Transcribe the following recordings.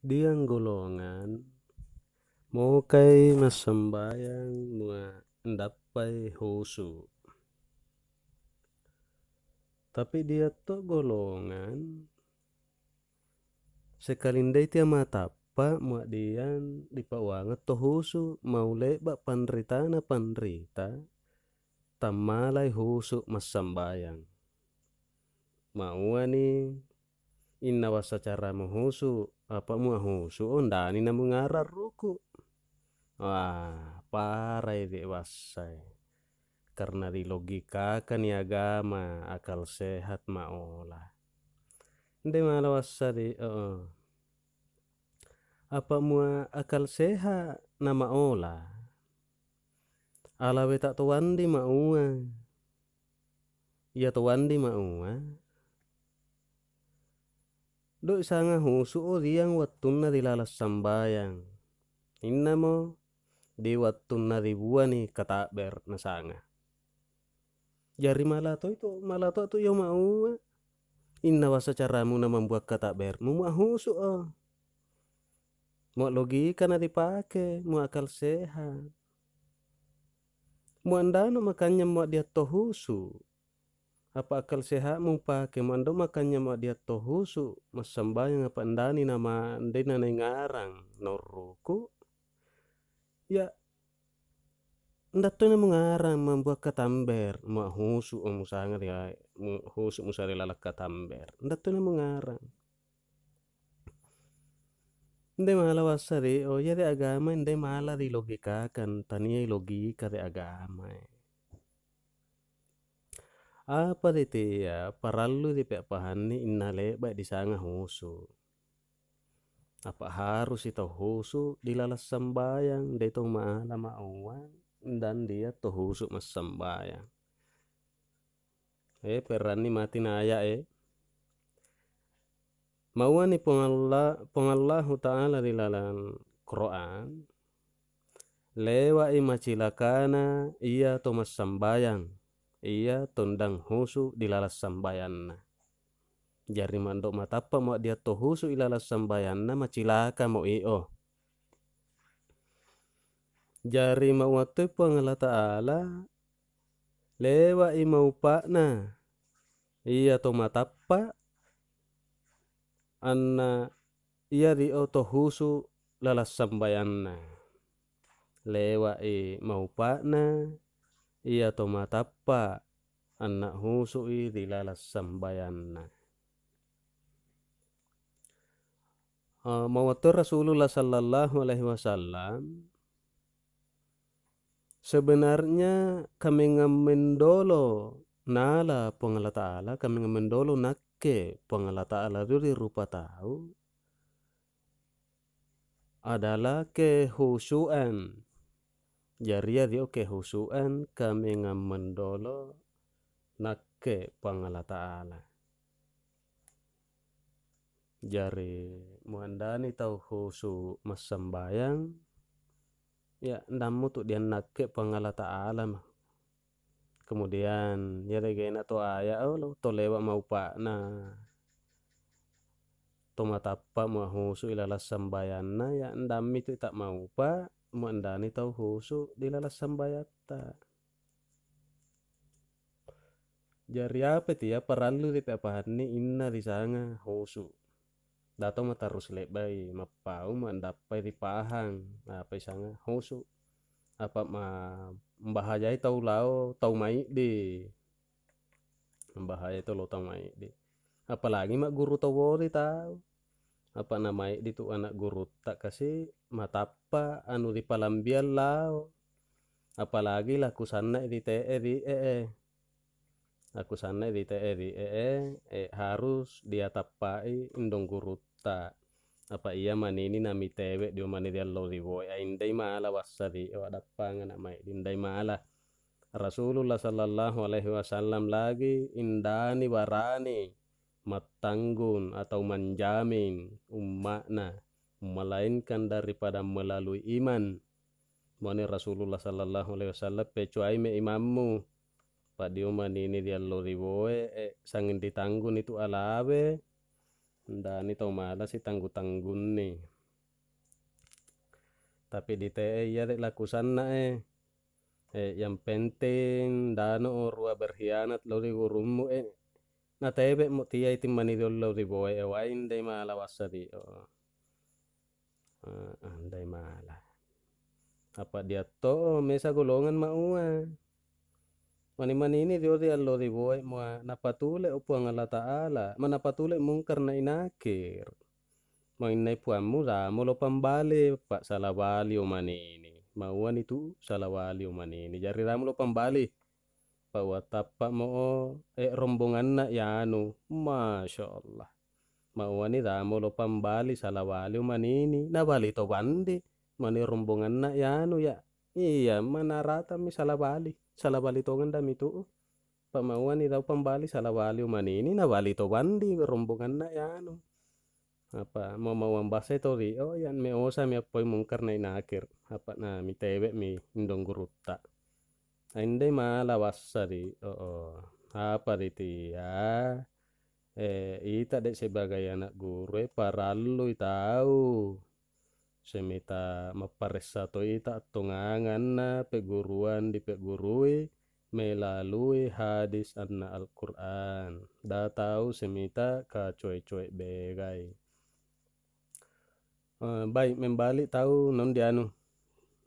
diang golongan mo kay masambayang mga dapay husu, tapi dia to golongan sekalinday ti tapa mua dian di pawangat to husu maule ba panrita na panrita tamalay husu masambayang mau ani inawas sa cara mo husu apa mua husu undani na mengarar ruku wah parai de wasai karena di logika kan ya agama akal sehat maola Hindi malawas di oo. Apa mua akal sehat na ola Alawe tak tuan di maua. Ya tuan di maua do isanga husu dilalas sambayang. Inna mo, di wattunnadi buani kata ber nasanga jari malato itu malato itu yo mau e. inna wasa caramu na membuat kata ber mu husu oh logika na dipakai mau akal sehat mau andano makanya mau dia tohusu apa akal sehatmu pa kemando makannya mak dia tohusu mas yang apa endani nama endena ngarang, noruku ya ndak tuh mengarang membuat katamber ma husu omu sangat ya husu musari lalak katamber ndak tuh mengarang nde malah wasari oh ya de agama nde malah di logika kan tania logika de agama e apa dite ya paralu di pihak inna innale baik sana husu apa harus itu husu dilalas sembayang dia itu lama ma'uang dan dia tuh husu mas sembayang eh perani mati naya eh mawani pengallah pengallahu ta'ala dilalan Quran lewa imacilakana ia ia mas sembayang ia tundang husu di dilalas sambayanna jari mandok mata apa mau dia to husu ilalas sambayanna macilaka mau iyo oh. jari mau mawatu lewai ta'ala lewa na ia to apa anna ia di to husu lalas sambayanna lewa i pakna. Iya iya to anak husu i dilalas sambayanna uh, eh, mawatur Rasulullah sallallahu alaihi wasallam sebenarnya kami ngamendolo nala pengala ta'ala kami ngamendolo nakke pengala ta'ala dari rupa tahu adalah kehusuan Ya dio oke husuan kami nak ke pangala ta'ala jari ya muandani tau husu masambayang ya ndamu tu dia ke pangala ta'ala kemudian ya regena to aya oh lo to lewa mau pak na to matapa mau husu ilala sambayana ya ndami tu tak mau pak mandani tau husu dilalas sambayata jari apa tiya ya perallu di papahanni inna di sana husu Datang mata matarus lebai mapau mandapai di pahang apa sana husu apa ma membahayai tau lau tau mai di membahayai tau lau tau mai di apalagi mak guru tau wali tau apa namanya tu anak guru tak kasih mata apa anu di palambian lao apalagi laku sana di te eh, di e eh, e eh. aku sana di te di e e, harus dia tapai indong guru tak apa iya mani ini nami tewe dia mani dia lo di ya indai maala wasari e oh, apa anak mai indai maala Rasulullah sallallahu alaihi wasallam lagi indani warani matanggun atau menjamin ummakna melainkan daripada melalui iman mani Rasulullah sallallahu alaihi wasallam pecuai me imammu padiuman ini dia lo boe eh, sangin ditanggun itu alabe dan itu malah si tanggu tanggun nih tapi di TE ya dek lakusan eh. eh yang penting dano rua berkhianat lori gurumu eh na tebe mo tiya lo dollo boe e la wasa di o oh andai mala apa dia to mesa golongan maua mani ini dio di allo di boe mo napatule o puang ala taala manapatule mungkar na inakir inai puang mu ra mo lo pak salawali o manini mauan itu salawali o ini jari ramu lo bahwa tapa mo eh rombongan na yanu ya masya Allah mauani lo pambali salawali manini bali to bandi mani rombongan na yanu ya iya manarata mi salawali salawali to ganda mi tuh pamauani daw pambali ini manini wali to bandi rombongan na yanu apa mau mau ambase to ri oh yan me osa mi apoy mungkar na inakir apa na mi tebe mi indong guruta Hindi malawas sari. Oo. Apa diti ya? Eh, ita de sebagai anak guru eh, paralloy tau. Semita maparesa to ita tungangan na peguruan di pegurui melalui hadis anna Al-Quran. tau semita ka cuek-cuek begai. Uh, baik, membalik tahu non dianu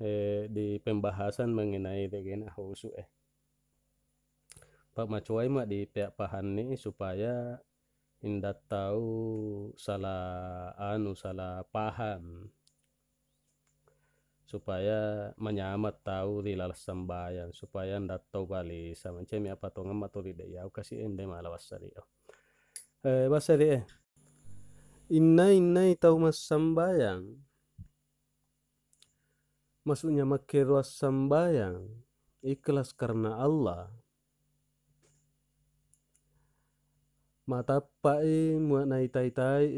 eh, di pembahasan mengenai dengan ah, khusus eh Pak Macuai mak di pihak pahan ini supaya inda tahu salah anu salah paham supaya menyamat tahu di lalas sembahyang supaya nda tahu bali sama cemi apa tong ngam atau tidak ya kasih ende malah wasari oh. eh wasari eh inna inna tahu mas sembayang maksudnya makeruas sambayang ikhlas karena Allah matapai muanai tai tai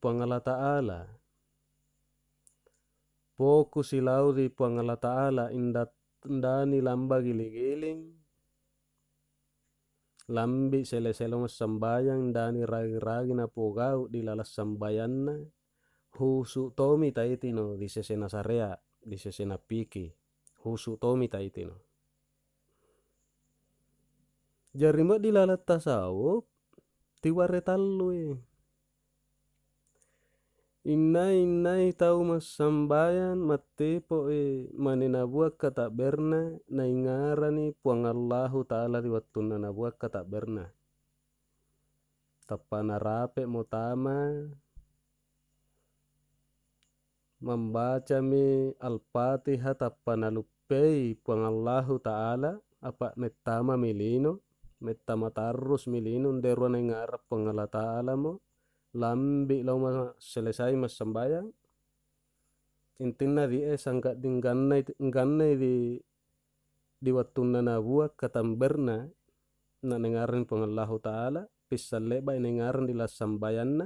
pangala taala poku silau di pangala taala indat ndani lamba giling-giling lambi sele selo sambayang ndani ragi-ragi na pogau di lalas sambayanna husu tomi taitino di sesena sarea di sesena piki husu tomi ta itino jarima di lalat tasawuf tiware tallu e inna inna tau mas sambayan matepo e buak kata berna na ingarani puang Allahu taala di waktu buak kata berna tapana rape mutama membaca mi al-fatihah tapana lupei Allah ta'ala apa metama milino metama tarus milino deru nengar Allah ta'ala mo lambi lau ma selesai mas sembayang intina di e sangka angkat dingganai di di waktu nana buah katamberna na nengarin Allah ta'ala pisal leba nengarin di las na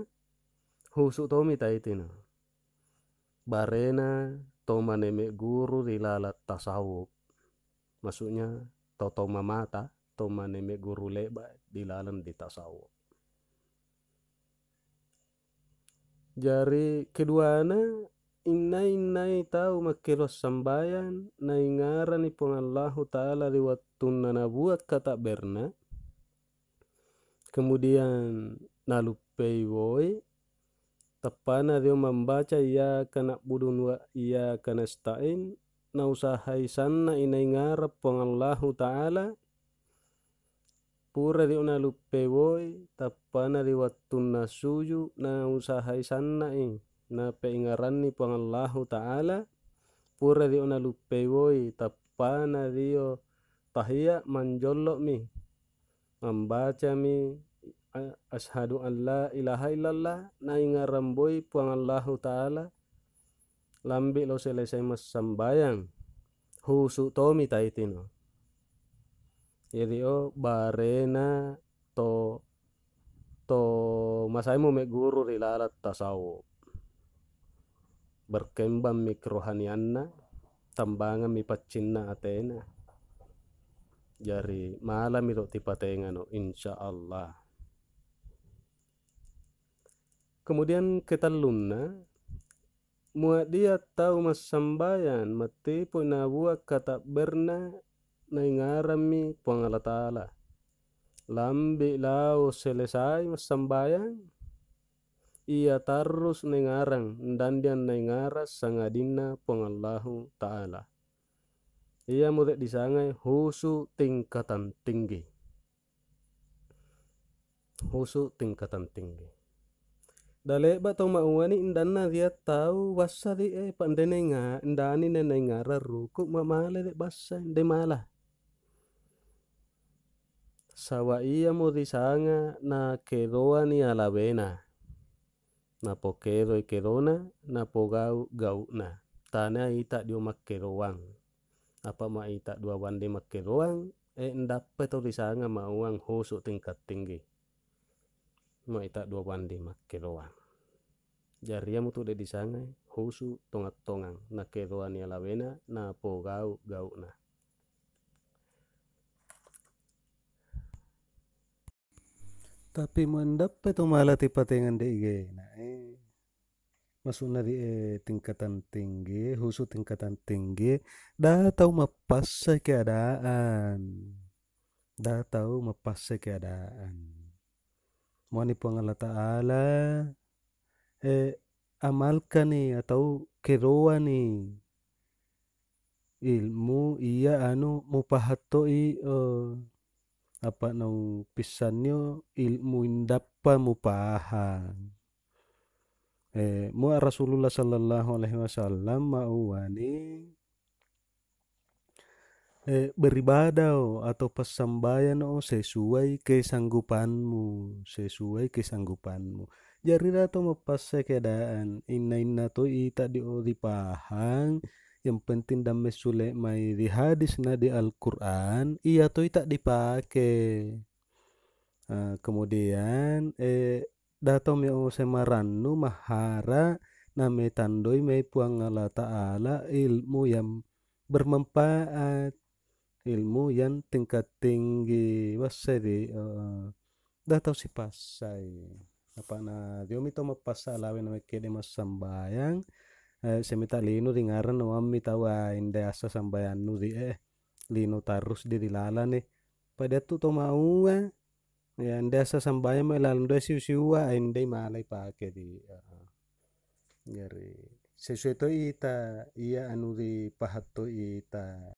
husuk tomi taitina barena toma neme guru di tasawuf. Maksudnya toto mamata toma neme guru leba di di tasawuf. Jari kedua na, inai innai tau makilos sambayan na ingaran ipong Allahu Ta'ala liwat tunna nabuat kata berna. Kemudian nalupei woi Tepana dia membaca ia kena budun wa ia setain, stain usahai sanna inai ngarap pengallahu ta'ala pura dia una Tepana dia di suju na usahai sanna in na peingarani pengallahu ta'ala pura dia una woi Tepana dia tahia manjolok mi membaca mi ashadu an la ilaha illallah na inga ramboi puang allahu ta'ala lambi lo selesai mas sambayang husu tomi taitino jadi o oh, barena to to masai me guru rilalat tasawuf berkembang mikrohanianna tambangan mi pacinna atena jari malam itu tipe tengano insya Allah kemudian kita muadia tau dia tahu mas sambayan mati pun na kata berna nengarami Ta'ala lambi lau selesai mas sambayan, ia terus nengarang dan dia nengaras sangadina po Ta'ala ia mudah disangai husu tingkatan tinggi husu tingkatan tinggi dale ba tau indan indana dia tau wasa di eh pandenenga indani nenenga raru ku mamale de basa de mala sawa iya mo di sanga na kedoa ni bena na pokedo e kedona na pogau na tana ita dio makeroang apa ma ita dua wande makeroang e eh, ndape to di sanga uang hosu tingkat tinggi ma ita dua wande makeroang Jariamu tu de disanga husu tongat-tongang na kedoania labena na po gau gau na. Tapi mandap pe to malati patengan de ige na eh. Masuk nari eh, tingkatan tinggi, husu tingkatan tinggi, dah tahu mapas keadaan, dah tahu mapas keadaan. Moni pengalat ala eh, amalkani atau ni ilmu iya anu mupahato i uh, eh, apa nang pisanyo ilmu indapa mupahan eh mu Rasulullah sallallahu alaihi wasallam mauani eh, beribadah atau pesambayan oh sesuai kesanggupanmu sesuai kesanggupanmu jarira to mapasa kedaan inna na to ita di pahang yang penting dan mesule mai di hadis na di Al-Quran iya i ita dipake uh, kemudian eh o semaran nu mahara na me tandoi mai puangala ta'ala ilmu yang bermanfaat ilmu yang tingkat tinggi wasedi uh, e, datang si pasai apa na, diomi to pasal alawe na mekede mas sambayang e, semita lino ringaran no ammi tawa inde asa sambayang nu di eh lino tarus di ne, pada tu to mau eh ya inde assa sambayang lalam do siu siua inde malai pake di uh, e, ngeri sesuai to ita ia anu di pahat to ita